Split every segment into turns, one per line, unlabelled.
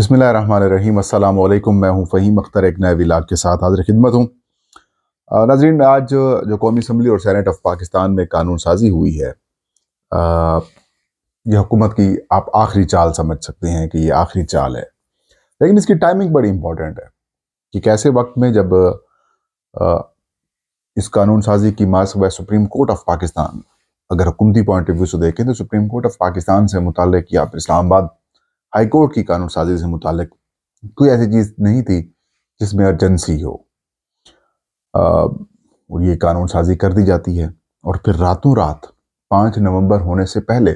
बसमीम अल्लाम मैं हूं फ़हीम अख्तर एक नए विलाग के साथ हाजिर खिदमत हूं नाजरीन आज जो कौमी असम्बली और सैनट ऑफ पाकिस्तान में कानून साजी हुई है यह हुकूमत की आप आखिरी चाल समझ सकते हैं कि ये आखिरी चाल है लेकिन इसकी टाइमिंग बड़ी इम्पॉर्टेंट है कि कैसे वक्त में जब आ, इस कानून साजी की मास वह सुप्रीम कोर्ट ऑफ पाकिस्तान अगर हुकूमती पॉइंट ऑफ व्यू से देखें तो सुप्रीम कोर्ट ऑफ पाकिस्तान से मुतल या फिर इस्लामाबाद हाईकोर्ट की कानून साजी से मुतालिक कोई ऐसी चीज़ नहीं थी जिसमें अर्जेंसी हो आ, ये कानून साजी कर दी जाती है और फिर रातों रात पाँच नवंबर होने से पहले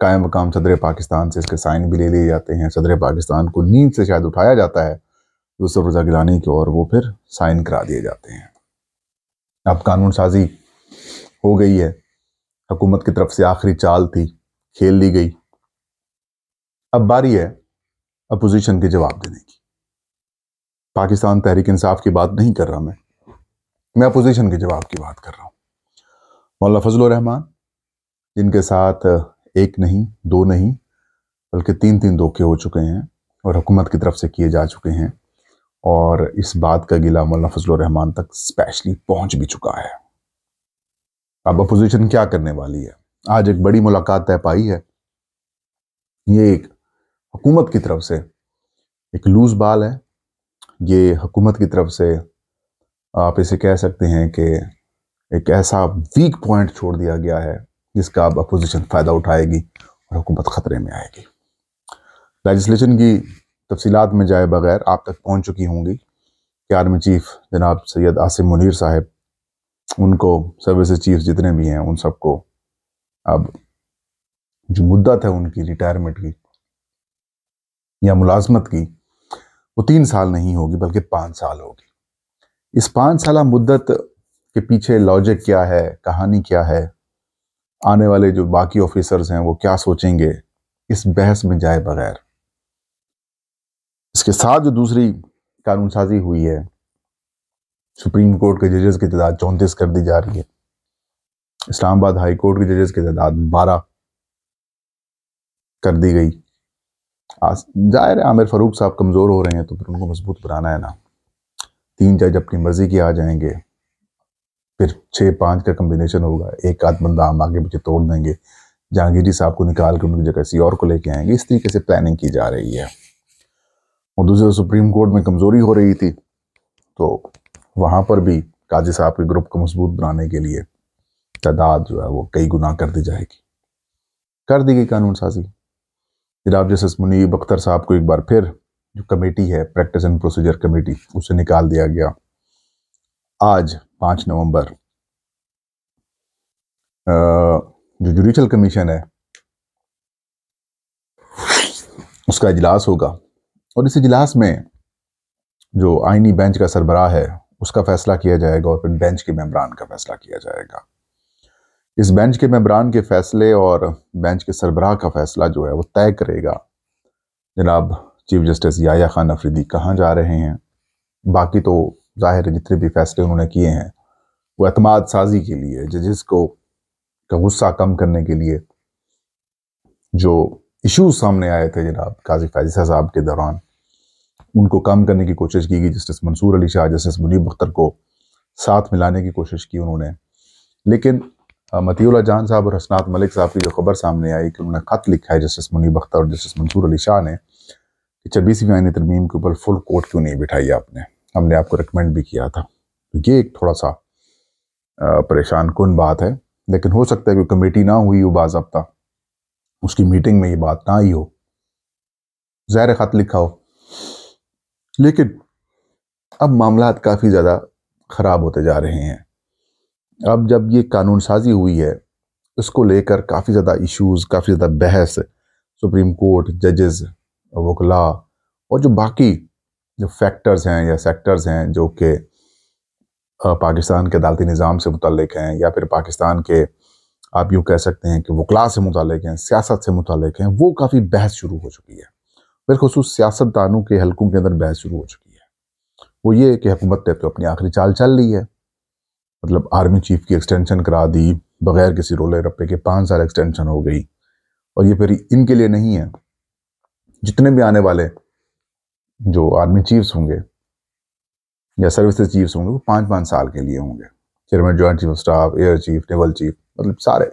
कायम मकाम सदर पाकिस्तान से इसके साइन भी ले लिए जाते हैं सदर पाकिस्तान को नींद से शायद उठाया जाता है यूसुफ रजा गिलानी की और वो फिर साइन करा दिए जाते हैं अब कानून साजी हो गई है हुकूमत की तरफ से आखिरी चाल थी खेल ली गई अब बारी है अपोजिशन के जवाब देने की पाकिस्तान तहरीक इंसाफ की बात नहीं कर रहा मैं मैं अपोजिशन के जवाब की बात कर रहा हूँ मौला फजल रहमान जिनके साथ एक नहीं दो नहीं बल्कि तीन तीन धोखे हो चुके हैं और हुकूमत की तरफ से किए जा चुके हैं और इस बात का गिला मौला फजल रहमान तक स्पेशली पहुंच भी चुका है अब अपोजिशन क्या करने वाली है आज एक बड़ी मुलाकात तय पाई है ये एक हुकूमत की तरफ से एक लूज बाल है ये हुकूमत की तरफ से आप इसे कह सकते हैं कि एक ऐसा वीक पॉइंट छोड़ दिया गया है जिसका अब अपोजिशन फ़ायदा उठाएगी और हुकूमत ख़तरे में आएगी लेजिस्लेशन की तफसीत में जाए बगैर आप तक पहुँच चुकी होंगी कि आर्मी चीफ जनाब सैयद आसिम मुनिर साहब उनको सर्विस चीफ जितने भी हैं उन सबको अब जो मुद्दत है उनकी रिटायरमेंट की या मुलाजमत की वो तीन साल नहीं होगी बल्कि पाँच साल होगी इस पाँच साल मुद्दत के पीछे लॉजिक क्या है कहानी क्या है आने वाले जो बाकी ऑफिसर्स हैं वो क्या सोचेंगे इस बहस में जाए बगैर इसके साथ जो दूसरी कानून साजी हुई है सुप्रीम कोर्ट के जजेस की तादाद चौंतीस कर दी जा रही है इस्लामाबाद हाई कोर्ट के जजेस की तादाद बारह कर दी गई जाहिर है आमिर फ़ारूक साहब कमज़ोर हो रहे हैं तो फिर उनको मजबूत बनाना है ना तीन जज अपनी मर्ज़ी के आ जाएंगे फिर छः पाँच का कम्बिनेशन होगा एक आध बंदा हम आगे पीछे तोड़ देंगे जहांगीरी साहब को निकाल कर उनकी जगह सी और को लेके आएंगे इस तरीके से प्लानिंग की जा रही है और दूसरे सुप्रीम कोर्ट में कमज़ोरी हो रही थी तो वहाँ पर भी काजी साहब के ग्रुप को मजबूत बनाने के लिए तादाद जो है वो कई गुना कर दी जाएगी कर दी गई कानून साजी जनाब जस्टिस मुनीब अख्तर साहब को एक बार फिर जो कमेटी है प्रैक्टिस एंड प्रोसीजर कमेटी उसे निकाल दिया गया आज पाँच नवंबर जो जुडिशल कमीशन है उसका इजलास होगा और इस इजलास में जो आइनी बेंच का सरबराह है उसका फैसला किया जाएगा और फिर बेंच के मेम्बरान का फैसला किया जाएगा इस बेंच के मेबरान के फैसले और बेंच के सरबराह का फैसला जो है वो तय करेगा जनाब चीफ जस्टिस याया खान अफरीदी कहाँ जा रहे हैं बाकी तो जाहिर है जितने भी फैसले उन्होंने किए हैं वो अतमाद साजी के लिए जजिस को का गुस्सा कम करने के लिए जो इश्यूज सामने आए थे जनाब काजी फाजिसा साहब के दौरान उनको कम करने की कोशिश की गई जस्टिस मंसूर अली शाह जस्टिस मुनीब अख्तर को साथ मिलाने की कोशिश की उन्होंने लेकिन मतियला जान साहब और हसनात मलिक साहब की जो खबर सामने आई कि उन्होंने ख़त लिखा है जस्टिस मुनीब अख्तर और जस्टिस मंसूर अली शाह ने कि छब्बीसवीं आइन तरमीम के ऊपर फुल कोर्ट क्यों नहीं बिठाई आपने हमने आपको रिकमेंड भी किया था तो ये एक थोड़ा सा परेशान कन बात है लेकिन हो सकता है कि कमेटी ना हुई हो बाबा उसकी मीटिंग में ये बात ना आई हो ज़ाहिर ख़त लिखा हो लेकिन अब मामला काफ़ी ज़्यादा ख़राब होते जा रहे हैं अब जब ये कानून साजी हुई है इसको लेकर काफ़ी ज़्यादा इश्यूज काफ़ी ज़्यादा बहस सुप्रीम कोर्ट जजेस वकला और जो बाकी जो फैक्टर्स हैं या सेक्टर्स हैं जो कि पाकिस्तान के अदालती निज़ाम से मुतलक हैं या फिर पाकिस्तान के आप यूँ कह सकते हैं कि वकला से मुतक़ हैं सियासत से मुतल हैं वो काफ़ी बहस शुरू हो चुकी है बिलखसूस सियासतदानों के हलकों के अंदर बहस शुरू हो चुकी है वो ये कि हुकूमत ने तो अपनी आखिरी चाल चल रही है मतलब आर्मी चीफ की एक्सटेंशन करा दी बगैर किसी रोले रप्पे के पाँच साल एक्सटेंशन हो गई और ये फिर इनके लिए नहीं है जितने भी आने वाले जो आर्मी चीफ्स होंगे या सर्विस चीफ्स होंगे वो पाँच पाँच साल के लिए होंगे chairman joint chief of staff air chief naval chief मतलब सारे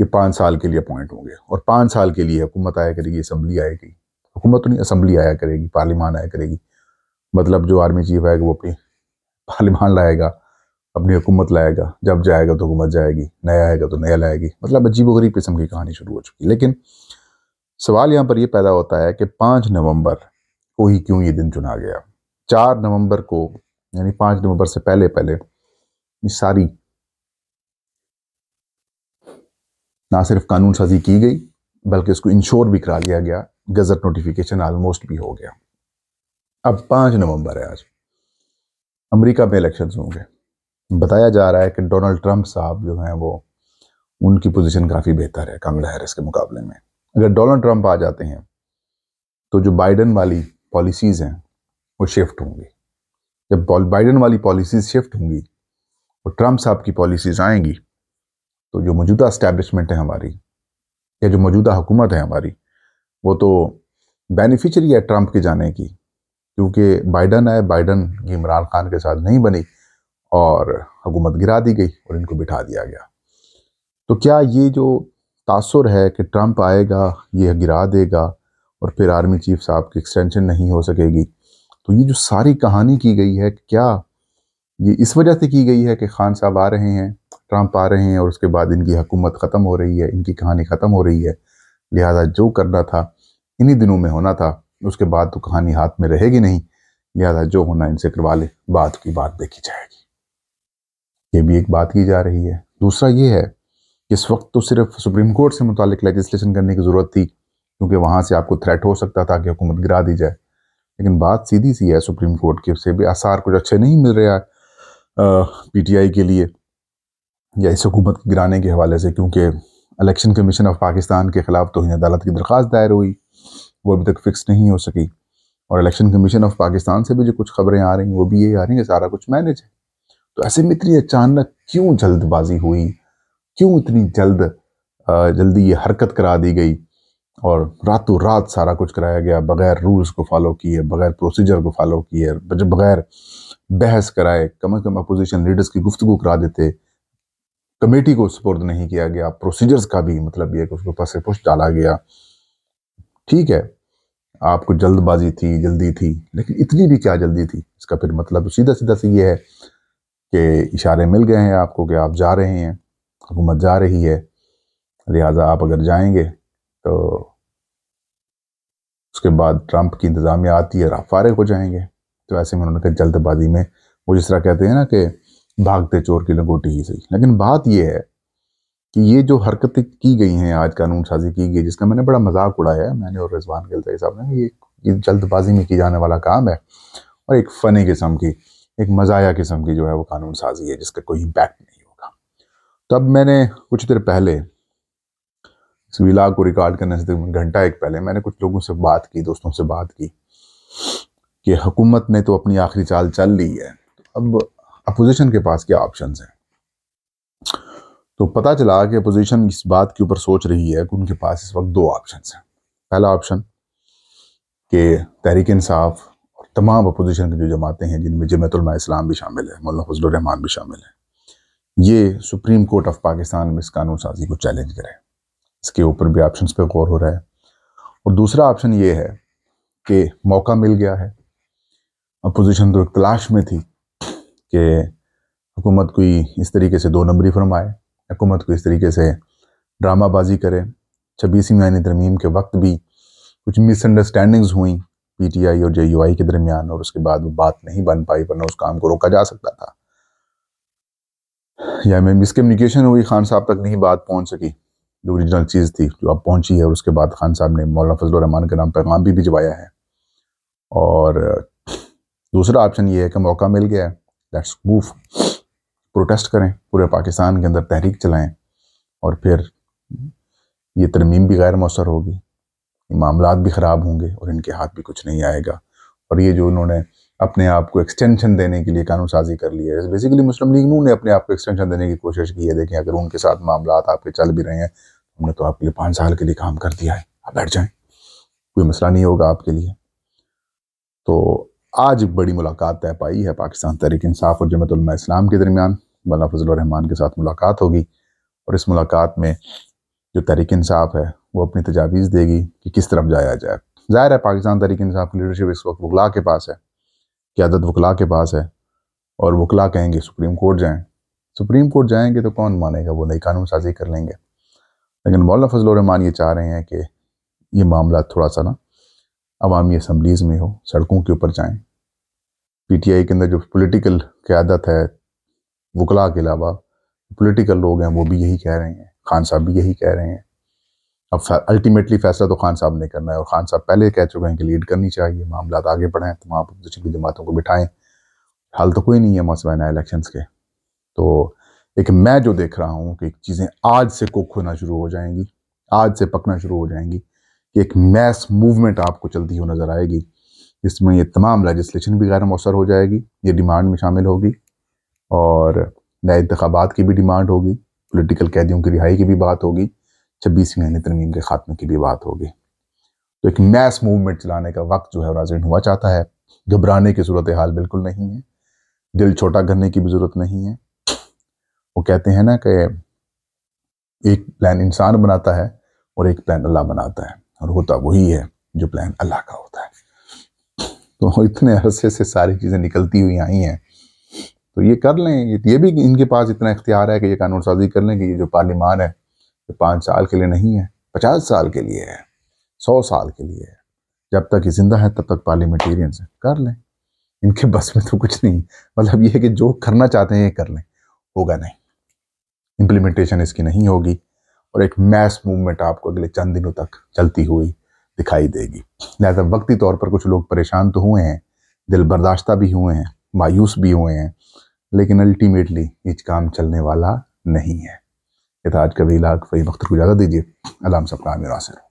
ये पाँच साल के लिए अपॉइंट होंगे और पाँच साल के लिए हुकूमत आया करेगी असम्बली आएगी हुकूमत तो नहीं असम्बली आया करेगी पार्लीमान आया करेगी मतलब जो आर्मी चीफ आएगा वो अपनी पार्लीमान लाएगा अपनी हुकूमत लाएगा जब जाएगा तो हुकूमत जाएगी नया आएगा तो नया लाएगी मतलब अजीब वरीब किस्म की कहानी शुरू हो चुकी लेकिन सवाल यहाँ पर यह पैदा होता है कि पाँच नवंबर को ही क्यों ये दिन चुना गया चार नवंबर को यानी पाँच नवंबर से पहले पहले ये सारी ना सिर्फ कानून साजी की गई बल्कि उसको इंश्योर भी करा लिया गया गज़ट नोटिफिकेशन आलमोस्ट भी हो गया अब पाँच नवंबर है आज अमेरिका में इलेक्शंस होंगे बताया जा रहा है कि डोनाल्ड ट्रंप साहब जो हैं वो उनकी पोजीशन काफ़ी बेहतर है कमला हैरिस के मुकाबले में अगर डोनाल्ड ट्रंप आ जाते हैं तो जो बाइडन वाली पॉलिसीज़ हैं वो शिफ्ट होंगी जब बाइडन वाली पॉलिसीज़ शिफ्ट होंगी और ट्रंप साहब की पॉलिसीज़ आएंगी तो जो मौजूदा इस्टेब्लिशमेंट है हमारी या जो मौजूदा हुकूमत है हमारी वो तो बेनिफिशरी है ट्रंप के जाने की क्योंकि बाइडन है बाइडन इमरान खान के साथ नहीं बनी और हुकूमत गिरा दी गई और इनको बिठा दिया गया तो क्या ये जो तासर है कि ट्रंप आएगा ये गिरा देगा और फिर आर्मी चीफ साहब की एक्सटेंशन नहीं हो सकेगी तो ये जो सारी कहानी की गई है क्या ये इस वजह से की गई है कि खान साहब आ रहे हैं ट्रंप आ रहे हैं और उसके बाद इनकी हुकूमत ख़त्म हो रही है इनकी कहानी ख़त्म हो रही है लिहाजा जो करना था इन्हीं दिनों में होना था उसके बाद तो कहानी हाथ में रहेगी नहीं लिहाजा जो होना इनसे करवा ले बाद की बात देखी जाएगी ये भी एक बात की जा रही है दूसरा ये है कि इस वक्त तो सिर्फ सुप्रीम कोर्ट से मुतल लेजिस्लेशन करने की ज़रूरत थी क्योंकि वहाँ से आपको थ्रेट हो सकता था कि हुकूमत गिरा दी जाए लेकिन बात सीधी सी है सुप्रीम कोर्ट के उससे भी आसार कुछ अच्छे नहीं मिल रहा टी पीटीआई के लिए या इस हुकूमत गिराने के हवाले से क्योंकि इलेक्शन कमीशन ऑफ पाकिस्तान के ख़िलाफ़ तोहन अदालत की दरख्वास्त दायर हुई वो अभी तक फ़िक्स नहीं हो सकी और इलेक्शन कमीशन ऑफ पाकिस्तान से भी जो कुछ खबरें आ रही हैं वो भी ये आ रही हैं सारा कुछ मैनेज है तो ऐसे में इतनी अचानक क्यों जल्दबाजी हुई क्यों इतनी जल्द जल्दी ये हरकत करा दी गई और रातों रात सारा कुछ कराया गया बगैर रूल्स को फॉलो किए बगैर प्रोसीजर को फॉलो किए बगैर बहस कराए कम अज़ कम अपोजिशन लीडर्स की गुफ्तु करा देते कमेटी को सपोर्ट नहीं किया गया प्रोसीजर्स का भी मतलब ये उसको उसके ऊपर से पुष्ट डाला गया ठीक है आपको जल्दबाजी थी जल्दी थी लेकिन इतनी भी क्या जल्दी थी इसका फिर मतलब सीधा सीधा से ये है के इशारे मिल गए हैं आपको कि आप जा रहे हैं हुकूमत जा रही है लिहाजा आप अगर जाएंगे तो उसके बाद ट्रंप की इंतज़ामिया आती है आप फारग हो जाएंगे तो ऐसे में उन्होंने कहा जल्दबाजी में वो जिस तरह कहते हैं ना कि भागते चोर की लंगोटी ही सही लेकिन बात यह है कि ये जो हरकतें की गई हैं आज कानून साजी की गई जिसका मैंने बड़ा मजाक उड़ाया है मैंने और रिजवान के साहब ने ये, ये जल्दबाजी में की जाने वाला काम है और एक फ़नी किस्म की एक मज़ाया किस्म की जो है वो कानून साजी है जिसका कोई इम्पैक्ट नहीं होगा तब मैंने कुछ देर पहले इस विलाग को रिकॉर्ड करने से तकरीबन घंटा एक पहले मैंने कुछ लोगों से बात की दोस्तों से बात की कि हुकूमत ने तो अपनी आखिरी चाल चल ली है तो अब अपोजिशन के पास क्या ऑप्शन हैं तो पता चला कि अपोजिशन इस बात के ऊपर सोच रही है कि उनके पास इस वक्त दो ऑप्शन हैं पहला ऑप्शन कि तहरीक इंसाफ तमाम अपोजिशन की जो जमातें हैं जिनमें जमतुलमा इस्लाम भी शामिल है मौलाना फजलरहमान भी शामिल है ये सुप्रीम कोर्ट ऑफ पाकिस्तान में इस कानून साजी को चैलेंज करें इसके ऊपर भी ऑप्शन पर गौर हो रहा है और दूसरा ऑप्शन ये है कि मौका मिल गया है अपोजिशन तो एक तलाश में थी कि हुकूमत कोई इस तरीके से दो नंबरी फरमाए हुकूमत को इस तरीके से ड्रामाबाजी करे छब्बीसवीं आने तरमीम के वक्त भी कुछ मिसअंडरस्टैंडिंग्स हुई पीटीआई और जे के दरमियान और उसके बाद वो बात नहीं बन पाई वरना उस काम को रोका जा सकता था या मैं मिसकम्युनिकेशन हुई खान साहब तक नहीं बात पहुंच सकी जो ओरिजिनल चीज़ थी जो अब पहुंची है और उसके बाद खान साहब ने मौलाना फजलरहमान के नाम पैगाम भी भिजवाया है और दूसरा ऑप्शन ये है कि मौका मिल गया लेट्स मूव प्रोटेस्ट करें पूरे पाकिस्तान के अंदर तहरीक चलाएँ और फिर ये तरमीम भी गैर मौसर होगी मामला भी ख़राब होंगे और इनके हाथ भी कुछ नहीं आएगा और ये जो इन्होंने अपने आप को एक्सटेंशन देने के लिए कानून साजी कर लिया है बेसिकली मुस्लिम लीग नू ने अपने आप को एक्सटेंशन देने की कोशिश की है देखें अगर उनके साथ मामला आपके चल भी रहे हैं हमने तो आपके लिए पाँच साल के लिए काम कर दिया है आप बैठ जाएँ कोई मसला नहीं होगा आपके लिए तो आज बड़ी मुलाकात तय पाई है पाकिस्तान तहरीक इंसाफ और जमत इस्लाम के दरमियान मौलाना फजल रहमान के साथ मुलाकात होगी और इस मुलाकात में जो तहरीक इंसाफ है वो अपनी तजावीज़ देगी कि किस तरफ जाया जाए ज़ाहिर है पाकिस्तान तरीके इंसाफ की लीडरशिप इस वक्त वकला के पास है क्यादत वकला के पास है और वकला कहेंगे सुप्रीम कोर्ट जाएँ सुप्रीम कोर्ट जाएंगे तो कौन मानेगा वो नई कानून साजी कर लेंगे लेकिन मौलाना फजलरहमान ये चाह रहे हैं कि ये मामला थोड़ा सा ना अवामी असम्बलीज़ में हो सड़कों के ऊपर जाएँ पी टी आई के अंदर जो पोलिटिकल क्यादत है वकला के अलावा पोलिटिकल लोग हैं वो भी यही कह रहे हैं खान साहब भी यही कह रहे हैं अब अल्टीमेटली फैसला तो खान साहब ने करना है और खान साहब पहले कह चुके हैं कि लीड करनी चाहिए मामला आगे बढ़ें तमाम तो अपोजिशन की जमातों को बिठाएं हाल तो कोई नहीं है मौसम इलेक्शन के तो एक मैं जो देख रहा हूँ कि चीज़ें आज से कुक होना शुरू हो जाएंगी आज से पकना शुरू हो जाएंगी कि एक मैस मूवमेंट आपको चलती हुई नज़र आएगी जिसमें ये तमाम लेजिस्लेशन भी गैर मौसर हो जाएगी ये डिमांड में शामिल होगी और नए इंतबात की भी डिमांड होगी पोलिटिकल कैदियों की रिहाई की भी बात होगी छब्बीसवीं यानी तरमीम के खात्मे की भी बात होगी तो एक मैस मूवमेंट चलाने का वक्त जो है राजन हुआ चाहता है घबराने की सूरत हाल बिल्कुल नहीं है दिल छोटा करने की भी ज़रूरत नहीं है वो कहते हैं ना कि एक प्लान इंसान बनाता है और एक प्लान अल्लाह बनाता है और होता वही है जो प्लान अल्लाह का होता है तो इतने अरसे से सारी चीज़ें निकलती हुई आई हैं तो ये कर लें ये भी इनके पास इतना इख्तियार है कि ये कानून साजी कर लें कि ये जो पार्लिमान है ये पाँच साल के लिए नहीं है पचास साल के लिए है सौ साल के लिए है जब तक ये जिंदा है तब तक पार्लियामेंटेरियंस कर लें इनके बस में तो कुछ नहीं मतलब ये है कि जो करना चाहते हैं ये कर लें होगा नहीं इम्प्लीमेंटेशन इसकी नहीं होगी और एक मैस मूवमेंट आपको अगले चंद दिनों तक चलती हुई दिखाई देगी लिहाजा वक्ती तौर पर कुछ लोग परेशान तो हुए हैं दिल बर्दाश्ता भी हुए हैं मायूस भी हुए हैं लेकिन अल्टीमेटली ये काम चलने वाला नहीं है इतिहाज कभी लाख वही मख्तर को इजाज़त दीजिए अलाम सबका आमिर आसर